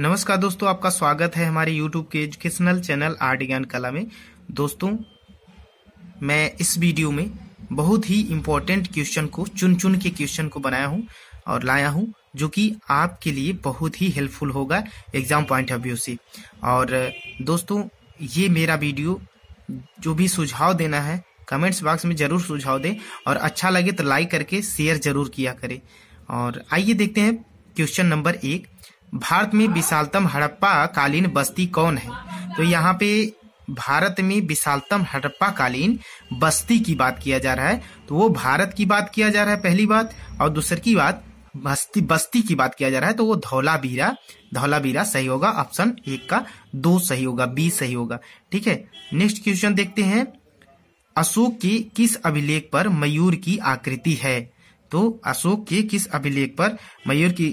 नमस्कार दोस्तों आपका स्वागत है हमारे YouTube के एजुकेशनल चैनल आर्ट ज्ञान कला में दोस्तों मैं इस वीडियो में बहुत ही इम्पोर्टेंट क्वेश्चन को चुन चुन के क्वेश्चन को बनाया हूँ और लाया हूँ जो कि आपके लिए बहुत ही हेल्पफुल होगा एग्जाम पॉइंट ऑफ व्यू से और दोस्तों ये मेरा वीडियो जो भी सुझाव देना है कमेंट्स बॉक्स में जरूर सुझाव दें और अच्छा लगे तो लाइक करके शेयर जरूर किया करें और आइए देखते हैं क्वेश्चन नंबर एक भारत में विशालतम हड़प्पा कालीन बस्ती कौन है तो यहाँ पे भारत में विशालतम हड़प्पा कालीन बस्ती की बात किया जा रहा है तो वो भारत की बात किया जा रहा है पहली बात और दूसरी की बात बस्ती बस्ती की बात किया जा रहा है तो वो धौला बीरा सही होगा ऑप्शन एक का दो सही होगा बी सही होगा ठीक है नेक्स्ट क्वेश्चन देखते हैं अशोक के किस अभिलेख पर मयूर की आकृति है तो अशोक के किस अभिलेख पर मयूर की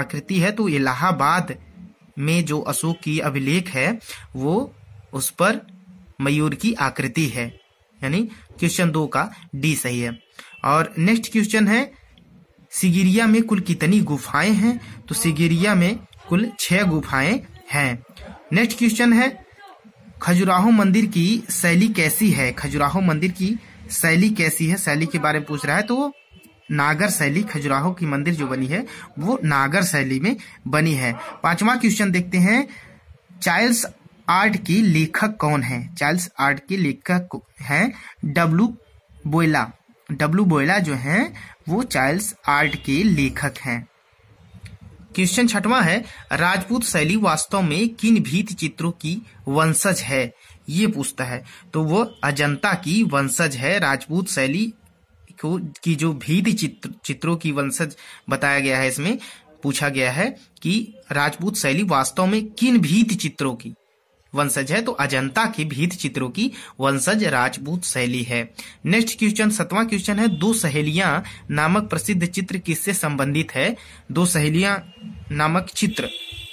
आकृति है तो इलाहाबाद में जो अशोक की अभिलेख है वो उस पर मयूर की आकृति है यानी क्वेश्चन दो का डी सही है और नेक्स्ट क्वेश्चन है सिगिरिया में कुल कितनी गुफाएं हैं तो सिगिरिया में कुल छह गुफाएं हैं नेक्स्ट क्वेश्चन है खजुराहो मंदिर की शैली कैसी है खजुराहो मंदिर की शैली कैसी है शैली के बारे में पूछ रहा है तो नागर शैली खजुराहो की मंदिर जो बनी है वो नागर शैली में बनी है पांचवा क्वेश्चन देखते हैं चाइल्ड्स आर्ट की लेखक कौन है चाइल्ड्स आर्ट की लेखक हैं डब्लू बोयला डब्लू बोयला जो हैं वो चाइल्ड्स आर्ट के लेखक हैं क्वेश्चन छठवां है राजपूत शैली वास्तव में किन भीत चित्रों की वंशज है ये पूछता है तो वो अजंता की वंशज है राजपूत शैली को की जो भीत चित्र चित्रों की वंशज बताया गया है इसमें पूछा गया है कि राजपूत शैली वास्तव में किन भीत चित्रों की वंशज है तो अजंता के भीत चित्रों की वंशज राजपूत शैली है नेक्स्ट क्वेश्चन सतवा क्वेश्चन है दो सहेलियां नामक प्रसिद्ध चित्र किससे संबंधित है दो सहेलिया नामक चित्र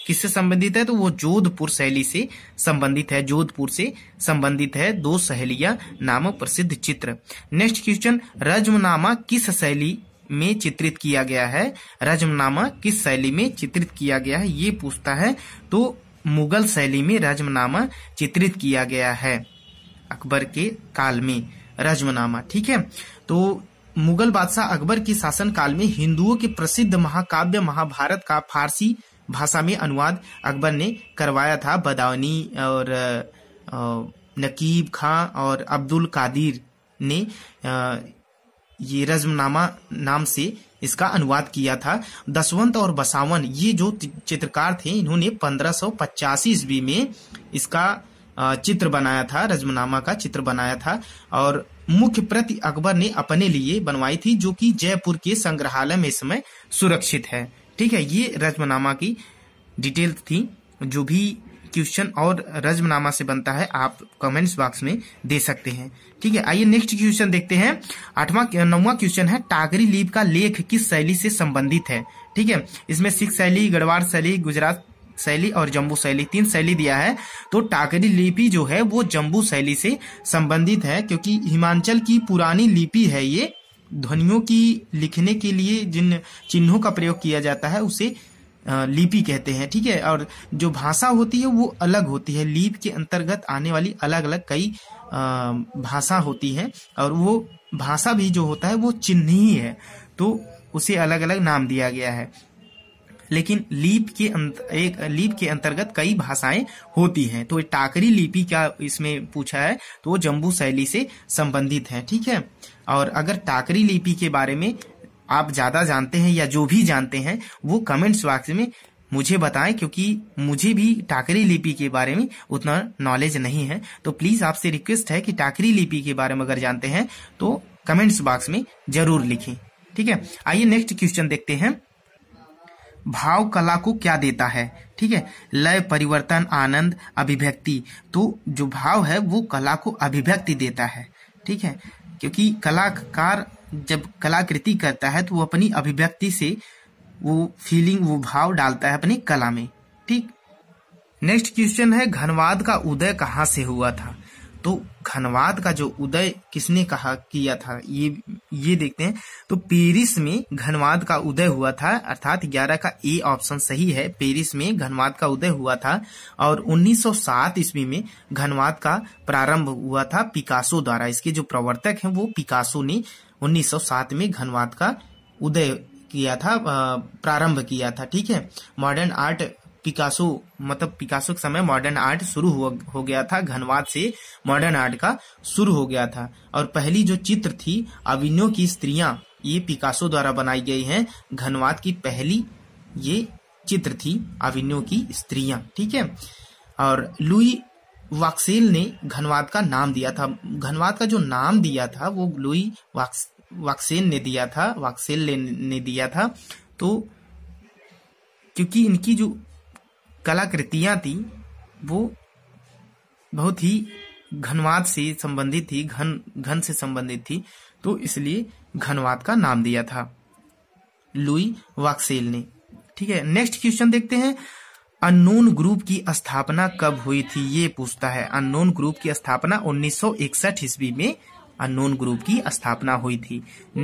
किससे संबंधित है तो वो जोधपुर शैली से संबंधित है जोधपुर से संबंधित है दो सहेलिया नाम प्रसिद्ध चित्र नेक्स्ट क्वेश्चन रजमनामा किस शैली में चित्रित किया गया है रजमनामा किस शैली में चित्रित किया गया है ये पूछता है तो मुगल शैली में रजमनामा चित्रित किया गया है अकबर के काल में रजमनामा ठीक है तो मुगल बादशाह अकबर के शासन काल में हिंदुओं के प्रसिद्ध महाकाव्य महाभारत का फारसी भाषा में अनुवाद अकबर ने करवाया था बदावनी और नकीब खां और अब्दुल कादिर ने ये रज्मनामा नाम से इसका अनुवाद किया था दसवंत और बसावन ये जो चित्रकार थे इन्होंने पंद्रह सौ ईस्वी में इसका चित्र बनाया था रजमनामा का चित्र बनाया था और मुख्य प्रति अकबर ने अपने लिए बनवाई थी जो कि जयपुर के संग्रहालय में इस समय सुरक्षित है ठीक है ये रजमनामा की डिटेल थी जो भी क्वेश्चन और रजमनामा से बनता है आप कमेंट्स बॉक्स में दे सकते हैं ठीक है आइए नेक्स्ट क्वेश्चन देखते हैं आठवां नौवां क्वेश्चन है टागरी लीप का लेख किस शैली से संबंधित है ठीक है इसमें सिख शैली गढ़वार शैली गुजरात शैली और जम्बू शैली तीन शैली दिया है तो टागरी लिपि जो है वो जम्बू शैली से संबंधित है क्योंकि हिमाचल की पुरानी लिपि है ये ध्वनियों की लिखने के लिए जिन चिन्हों का प्रयोग किया जाता है उसे लिपि कहते हैं ठीक है और जो भाषा होती है वो अलग होती है लीप के अंतर्गत आने वाली अलग अलग कई भाषा होती है और वो भाषा भी जो होता है वो चिन्ह ही है तो उसे अलग अलग नाम दिया गया है लेकिन लीप के अंत, एक लीप के अंतर्गत कई भाषाएं होती हैं तो टाकरी लिपि क्या इसमें पूछा है तो वो जम्बू शैली से संबंधित है ठीक है और अगर टाकरी लिपि के बारे में आप ज्यादा जानते हैं या जो भी जानते हैं वो कमेंट्स बॉक्स में मुझे बताएं क्योंकि मुझे भी टाकरी लिपि के बारे में उतना नॉलेज नहीं है तो प्लीज आपसे रिक्वेस्ट है कि टाकरी लिपि के बारे में अगर जानते हैं तो कमेंट्स बॉक्स में जरूर लिखें ठीक है आइए नेक्स्ट क्वेश्चन देखते हैं भाव कला को क्या देता है ठीक है लय परिवर्तन आनंद अभिव्यक्ति तो जो भाव है वो कला को अभिव्यक्ति देता है ठीक है क्योंकि कलाकार जब कलाकृति करता है तो वो अपनी अभिव्यक्ति से वो फीलिंग वो भाव डालता है अपनी कला में ठीक नेक्स्ट क्वेश्चन है घनवाद का उदय कहाँ से हुआ था तो घनवाद का जो उदय किसने कहा किया था ये ये देखते हैं तो पेरिस में घनवाद का उदय हुआ था अर्थात 11 का ए ऑप्शन सही है पेरिस में घनवाद का उदय हुआ था और 1907 ईस्वी में घनवाद का प्रारंभ हुआ था पिकासो द्वारा इसके जो प्रवर्तक हैं वो पिकासो ने 1907 में घनवाद का उदय किया था प्रारंभ किया था ठीक है मॉडर्न आर्ट पिकासो मतलब पिकासो के समय मॉडर्न आर्ट शुरू हो, गया था घनवाद से मॉडर्न आर्ट का शुरू हो गया था और पहली जो चित्र थी अविनो की स्त्रियां ये पिकासो द्वारा बनाई गई हैं घनवाद की पहली ये चित्र थी अविनो की स्त्रियां ठीक है और लुई वाक्सेल ने घनवाद का नाम दिया था घनवाद का जो नाम दिया था वो लुई वाक्स वाक्सेल ने दिया था वाक्सेल ने दिया था तो क्योंकि इनकी जो कलाकृतियां थी वो बहुत ही घनवाद से संबंधित थी घन घन से संबंधित थी तो इसलिए घनवाद का नाम दिया था लुई वाक्सेल ने ठीक है नेक्स्ट क्वेश्चन देखते हैं अननोन ग्रुप की स्थापना कब हुई थी ये पूछता है अननोन ग्रुप की स्थापना 1961 ईस्वी में अननोन ग्रुप की स्थापना हुई थी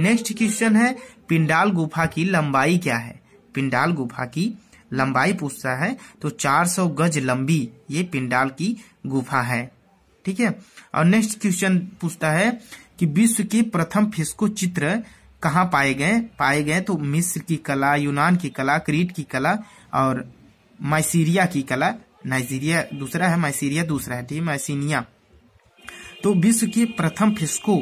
नेक्स्ट क्वेश्चन है पिंडाल गुफा की लंबाई क्या है पिंडाल गुफा की लंबाई पूछता है तो 400 गज लंबी ये पिंडाल की गुफा है ठीक है और नेक्स्ट क्वेश्चन पूछता है कि विश्व के प्रथम फिस्को चित्र कहाँ पाए गए पाए गए तो मिस्र की कला यूनान की कला क्रीट की कला और माइसीरिया की कला नाइजीरिया दूसरा है माइसीरिया दूसरा है ठीक माइसिनिया तो विश्व के प्रथम फिस्को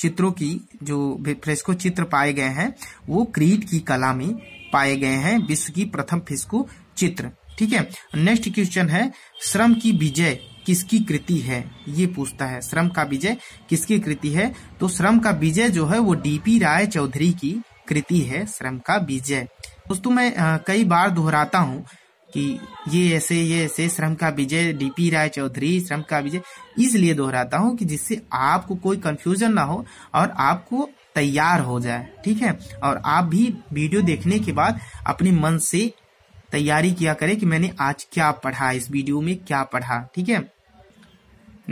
चित्रों की जो फ्रेस्को चित्र पाए गए हैं वो क्रीट की कला में पाए गए हैं विश्व की प्रथम फिस्कू चित्र ठीक है नेक्स्ट क्वेश्चन है श्रम की विजय किसकी कृति है ये पूछता है श्रम का विजय किसकी कृति है तो श्रम का विजय जो है वो डीपी राय चौधरी की कृति है श्रम का विजय दोस्तों मैं आ, कई बार दोहराता हूँ कि ये ऐसे ये ऐसे श्रम का विजय डीपी राय चौधरी श्रम का विजय इसलिए दोहराता हूँ कि जिससे आपको कोई कंफ्यूजन ना हो और आपको तैयार हो जाए ठीक है और आप भी वीडियो देखने के बाद अपने मन से तैयारी किया करें कि मैंने आज क्या पढ़ा इस वीडियो में क्या पढ़ा ठीक है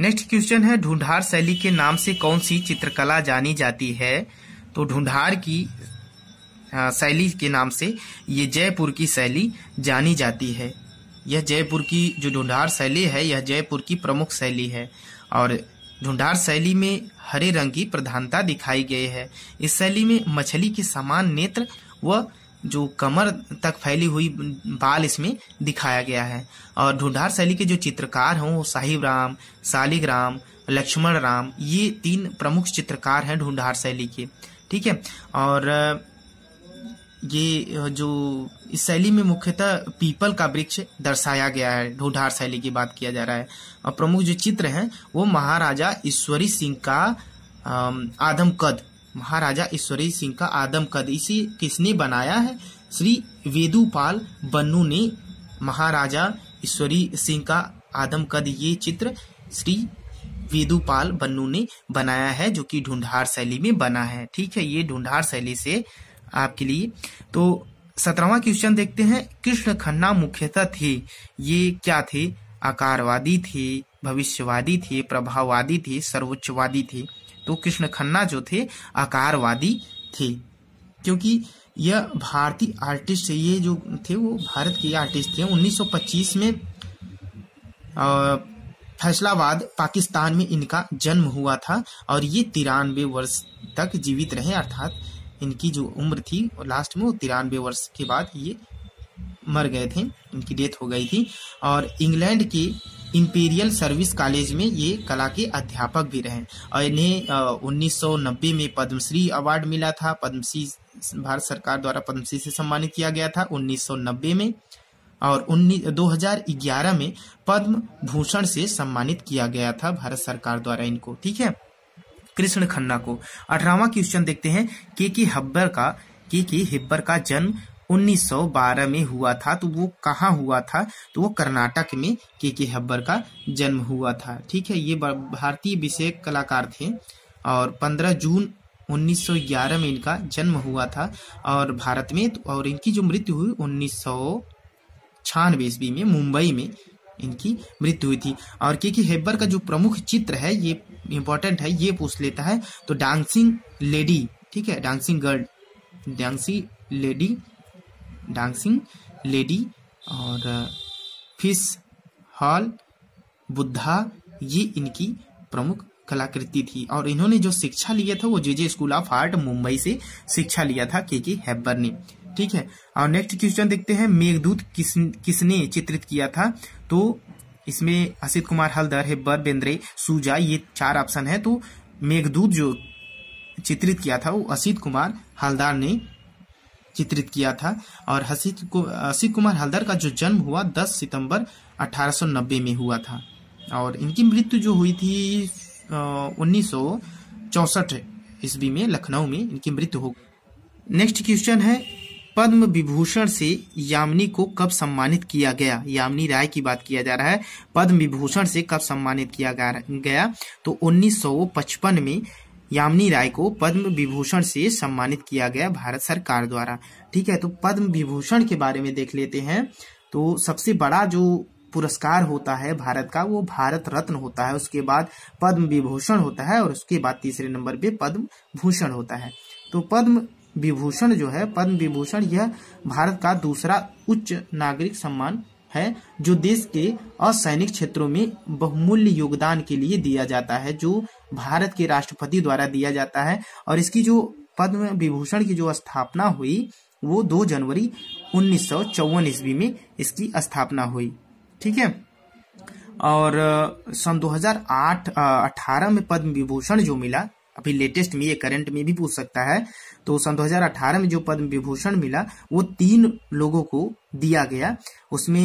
नेक्स्ट क्वेश्चन है ढूंढार शैली के नाम से कौन सी चित्रकला जानी जाती है तो ढूंढार की शैली के नाम से ये जयपुर की शैली जानी जाती है यह जयपुर की जो ढूंढार शैली है यह जयपुर की प्रमुख शैली है और ढूंढार शैली में हरे रंग की प्रधानता दिखाई गई है इस शैली में मछली के समान नेत्र व जो कमर तक फैली हुई बाल इसमें दिखाया गया है और ढूंढार शैली के जो चित्रकार हैं वो साहिब राम सालिग राम लक्ष्मण राम ये तीन प्रमुख चित्रकार हैं ढूंढार शैली के ठीक है और ये जो इस शैली में मुख्यतः पीपल का वृक्ष दर्शाया गया है ढूंढार शैली की बात किया जा रहा है और प्रमुख जो चित्र हैं वो महाराजा ईश्वरी सिंह का आदम कद महाराजा ईश्वरी सिंह का आदम कद इसी किसने बनाया है श्री वेदुपाल बन्नू ने महाराजा ईश्वरी सिंह का आदम कद ये चित्र श्री वेदुपाल बन्नू ने बनाया है जो कि ढूंढार शैली में बना है ठीक है ये ढूंढार शैली से आपके लिए तो सत्रहवा क्वेश्चन देखते हैं कृष्ण खन्ना मुख्यतः थे ये क्या थे आकारवादी थे भविष्यवादी थे प्रभाववादी थे सर्वोच्चवादी थे तो कृष्ण खन्ना जो थे आकारवादी थे क्योंकि यह भारतीय आर्टिस्ट ये जो थे वो भारत के आर्टिस्ट थे 1925 में फैसलाबाद पाकिस्तान में इनका जन्म हुआ था और ये तिरानवे वर्ष तक जीवित रहे अर्थात इनकी जो उम्र थी और लास्ट में वो तिरानवे वर्ष के बाद ये मर गए थे इनकी डेथ हो गई थी और इंग्लैंड के इंपीरियल सर्विस कॉलेज में ये कला के अध्यापक भी रहे और इन्हें उन्नीस में पद्मश्री अवार्ड मिला था पद्मश्री भारत सरकार द्वारा पद्मश्री से सम्मानित किया गया था उन्नीस में और उन्नीस दो में पद्म भूषण से सम्मानित किया गया था भारत सरकार द्वारा इनको ठीक है कृष्ण खन्ना को अठारहवा क्वेश्चन देखते हैं के के हब्बर का के के हिब्बर का जन्म 1912 में हुआ था तो वो कहा हुआ था तो वो कर्नाटक में के के हब्बर का जन्म हुआ था ठीक है ये भारतीय विषय कलाकार थे और 15 जून 1911 में इनका जन्म हुआ था और भारत में तो और इनकी जो मृत्यु हुई उन्नीस सौ छानवे ईस्वी में मुंबई में इनकी मृत्यु हुई थी और के के हेब्बर का जो प्रमुख चित्र है ये इंपॉर्टेंट है ये पूछ लेता है तो डांसिंग लेडी ठीक है dancing girl dancing lady dancing lady और फिश हॉल बुद्धा ये इनकी प्रमुख कलाकृति थी और इन्होंने जो शिक्षा लिया था वो J J school of art Mumbai से शिक्षा लिया था के के हैब्बर ने ठीक है और नेक्स्ट क्वेश्चन देखते हैं मेघदूत किस किसने चित्रित किया था तो इसमें असित कुमार हलदर हेब्बर बेंद्रे सूजा ये चार ऑप्शन है तो मेघदूत जो चित्रित किया था वो असित कुमार हलदार ने चित्रित किया था और हसित असित कुमार हलदर का जो जन्म हुआ 10 सितंबर 1890 में हुआ था और इनकी मृत्यु जो हुई थी उन्नीस सौ ईस्वी में लखनऊ में इनकी मृत्यु हो नेक्स्ट क्वेश्चन है पद्म विभूषण से यामिनी को कब सम्मानित किया गया यामिनी राय की बात किया जा रहा है पद्म विभूषण से कब सम्मानित किया गया तो 1955 में यामिनी राय को पद्म विभूषण से सम्मानित किया गया भारत सरकार द्वारा ठीक है तो पद्म विभूषण के बारे में देख लेते हैं तो सबसे बड़ा जो पुरस्कार होता है भारत का वो भारत रत्न होता है उसके बाद पद्म विभूषण होता है और उसके बाद तीसरे नंबर पे पद्म भूषण होता है तो पद्म विभूषण जो है पद्म विभूषण यह भारत का दूसरा उच्च नागरिक सम्मान है जो देश के असैनिक क्षेत्रों में बहुमूल्य योगदान के लिए दिया जाता है जो भारत के राष्ट्रपति द्वारा दिया जाता है और इसकी जो पद्म विभूषण की जो स्थापना हुई वो 2 जनवरी उन्नीस सौ ईस्वी में इसकी स्थापना हुई ठीक है और सन 2008 18 में पद्म विभूषण जो मिला अभी लेटेस्ट में ये करंट में भी पूछ सकता है तो सन 2018 में जो पद्म विभूषण मिला वो तीन लोगों को दिया गया उसमें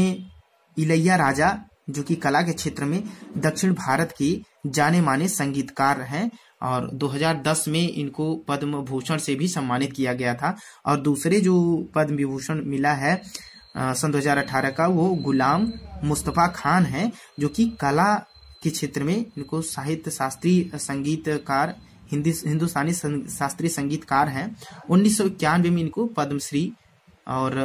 इलैया राजा जो कि कला के क्षेत्र में दक्षिण भारत के जाने माने संगीतकार हैं और 2010 में इनको पद्म भूषण से भी सम्मानित किया गया था और दूसरे जो पद्म विभूषण मिला है सन 2018 का वो गुलाम मुस्तफ़ा खान हैं जो कि कला के क्षेत्र में इनको साहित्य शास्त्रीय संगीतकार हिंदी हिंदुस्तानी शास्त्रीय संगीतकार हैं उन्नीस में इनको पद्मश्री और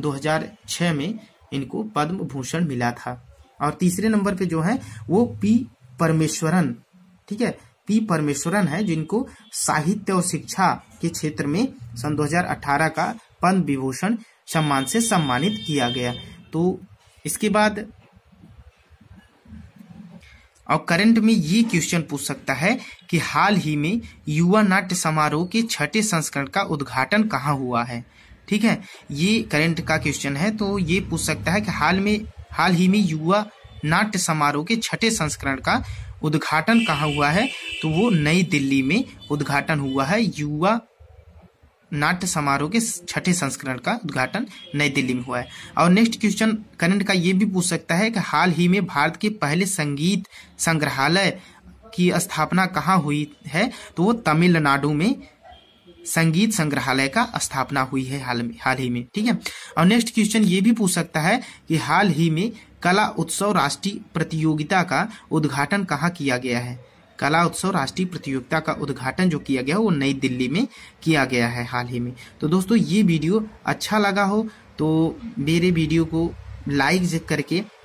2006 में इनको पद्म भूषण मिला था और तीसरे नंबर पे जो है वो पी परमेश्वरन ठीक है पी परमेश्वरन है जिनको साहित्य और शिक्षा के क्षेत्र में सन 2018 का पद्म विभूषण सम्मान से सम्मानित किया गया तो इसके बाद और करंट में ये क्वेश्चन पूछ सकता है कि हाल ही में युवा नाट्य समारोह के छठे संस्करण का उद्घाटन कहाँ हुआ है ठीक है ये करंट का क्वेश्चन है तो ये पूछ सकता है कि हाल में हाल ही में युवा नाट्य समारोह के छठे संस्करण का उद्घाटन कहाँ हुआ है तो वो नई दिल्ली में उद्घाटन हुआ है युवा नाट्य समारोह के छठे संस्करण का उद्घाटन नई दिल्ली में हुआ है और नेक्स्ट क्वेश्चन करंट का ये भी पूछ सकता है कि हाल ही में भारत के पहले संगीत संग्रहालय की स्थापना कहाँ हुई है तो वो तमिलनाडु में संगीत संग्रहालय का स्थापना हुई है हाल में हाल ही में ठीक है और नेक्स्ट क्वेश्चन ये भी पूछ सकता है कि हाल ही में कला उत्सव राष्ट्रीय प्रतियोगिता का उद्घाटन कहाँ किया गया है कला उत्सव राष्ट्रीय प्रतियोगिता का उद्घाटन जो किया गया वो नई दिल्ली में किया गया है हाल ही में तो दोस्तों ये वीडियो अच्छा लगा हो तो मेरे वीडियो को लाइक करके